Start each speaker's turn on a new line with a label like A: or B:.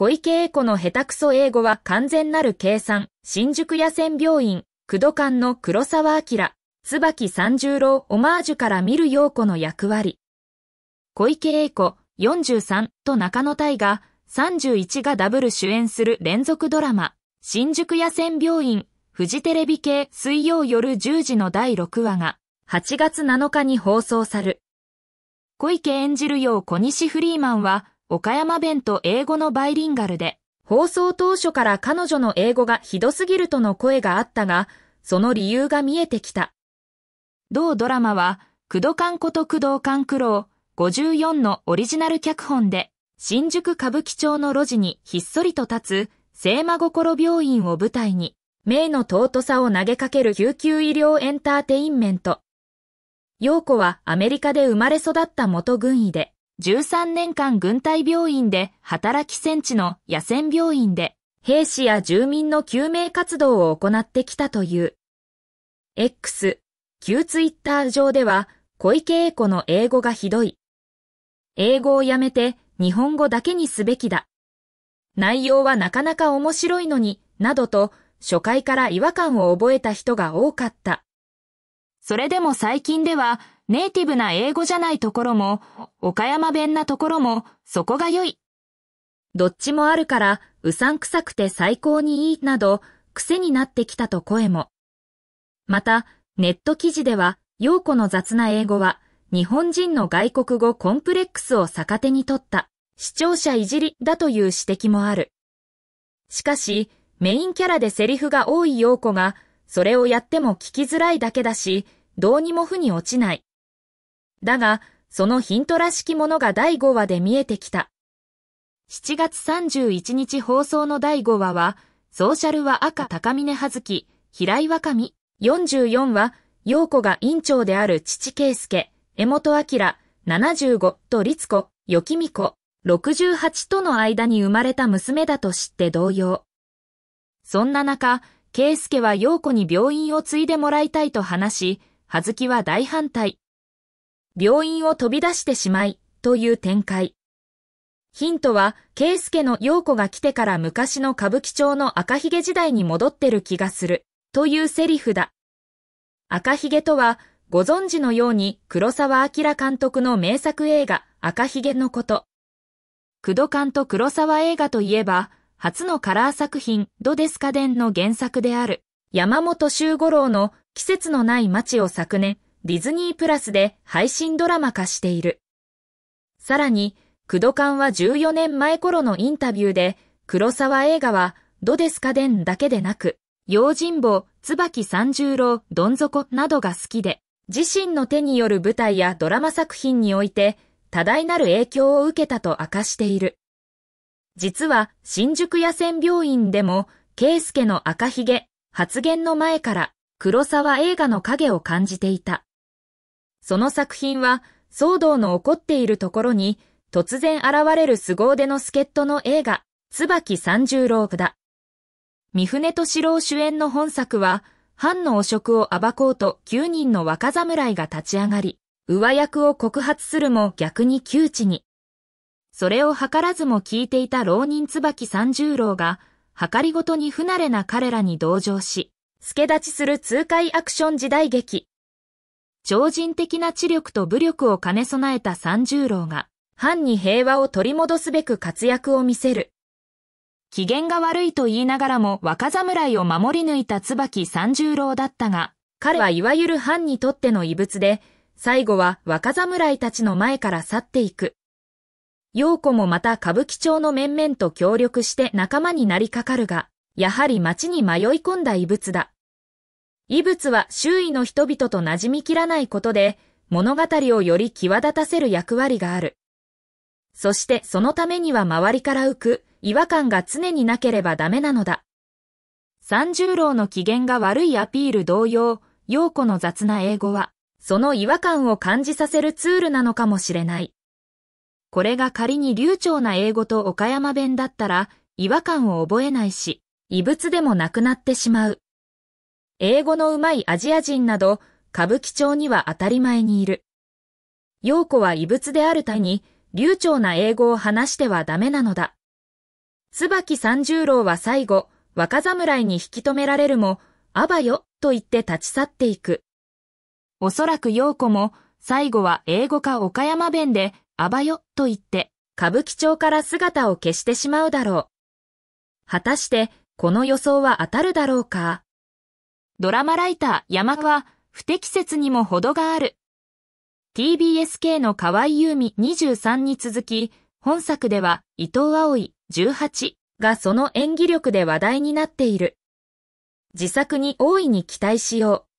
A: 小池栄子の下手くそ英語は完全なる計算、新宿野戦病院、駆動館の黒沢明、椿三十郎オマージュから見る陽子の役割。小池栄子43と中野大が31がダブル主演する連続ドラマ、新宿野戦病院、フジテレビ系水曜夜10時の第6話が8月7日に放送さる。小池演じるよう小西フリーマンは岡山弁と英語のバイリンガルで、放送当初から彼女の英語がひどすぎるとの声があったが、その理由が見えてきた。同ドラマは、工藤官こと工藤官九郎54のオリジナル脚本で、新宿歌舞伎町の路地にひっそりと立つ、聖魔心病院を舞台に、名の尊さを投げかける救急医療エンターテインメント。陽子はアメリカで生まれ育った元軍医で、13年間軍隊病院で働き戦地の野戦病院で兵士や住民の救命活動を行ってきたという。X、旧ツイッター上では小池栄子の英語がひどい。英語をやめて日本語だけにすべきだ。内容はなかなか面白いのに、などと初回から違和感を覚えた人が多かった。それでも最近ではネイティブな英語じゃないところも、岡山弁なところも、そこが良い。どっちもあるから、うさんくさくて最高にいいなど、癖になってきたと声も。また、ネット記事では、洋子の雑な英語は、日本人の外国語コンプレックスを逆手に取った、視聴者いじりだという指摘もある。しかし、メインキャラでセリフが多い洋子が、それをやっても聞きづらいだけだし、どうにも負に落ちない。だが、そのヒントらしきものが第5話で見えてきた。7月31日放送の第5話は、ソーシャルは赤高峰葉月、平井若美。44話、陽子が院長である父圭介、江本明、75と律子、よきみ子、68との間に生まれた娘だと知って同様。そんな中、圭介は陽子に病院を継いでもらいたいと話し、葉月は大反対。病院を飛び出してしまいという展開。ヒントは、ケイスケの陽子が来てから昔の歌舞伎町の赤ひげ時代に戻ってる気がするというセリフだ。赤ひげとは、ご存知のように黒沢明監督の名作映画赤ひげのこと。工藤館と黒沢映画といえば、初のカラー作品ドデスカデンの原作である山本周五郎の季節のない街を昨年ディズニープラスで配信ドラマ化している。さらに、クドカンは14年前頃のインタビューで、黒沢映画は、ドデスカデンだけでなく、用心棒、椿三十郎、どん底などが好きで、自身の手による舞台やドラマ作品において、多大なる影響を受けたと明かしている。実は、新宿野戦病院でも、スケの赤ひげ、発言の前から、黒沢映画の影を感じていた。その作品は騒動の起こっているところに突然現れる凄腕の助っ人の映画、椿三十郎だ。三船敏郎主演の本作は、藩の汚職を暴こうと9人の若侍が立ち上がり、上役を告発するも逆に窮地に。それを図らずも聞いていた浪人椿三十郎が、計りごとに不慣れな彼らに同情し、助立ちする痛快アクション時代劇、超人的な知力と武力を兼ね備えた三十郎が、藩に平和を取り戻すべく活躍を見せる。機嫌が悪いと言いながらも若侍を守り抜いた椿三十郎だったが、彼はいわゆる藩にとっての異物で、最後は若侍たちの前から去っていく。陽子もまた歌舞伎町の面々と協力して仲間になりかかるが、やはり町に迷い込んだ異物だ。異物は周囲の人々と馴染みきらないことで、物語をより際立たせる役割がある。そしてそのためには周りから浮く違和感が常になければダメなのだ。三十郎の機嫌が悪いアピール同様、陽子の雑な英語は、その違和感を感じさせるツールなのかもしれない。これが仮に流暢な英語と岡山弁だったら、違和感を覚えないし、異物でもなくなってしまう。英語のうまいアジア人など、歌舞伎町には当たり前にいる。洋子は異物であるたに、流暢な英語を話してはダメなのだ。椿三十郎は最後、若侍に引き止められるも、あばよ、と言って立ち去っていく。おそらく洋子も、最後は英語か岡山弁で、あばよ、と言って、歌舞伎町から姿を消してしまうだろう。果たして、この予想は当たるだろうかドラマライター山川、不適切にも程がある。TBSK の河合優美23に続き、本作では伊藤葵18がその演技力で話題になっている。自作に大いに期待しよう。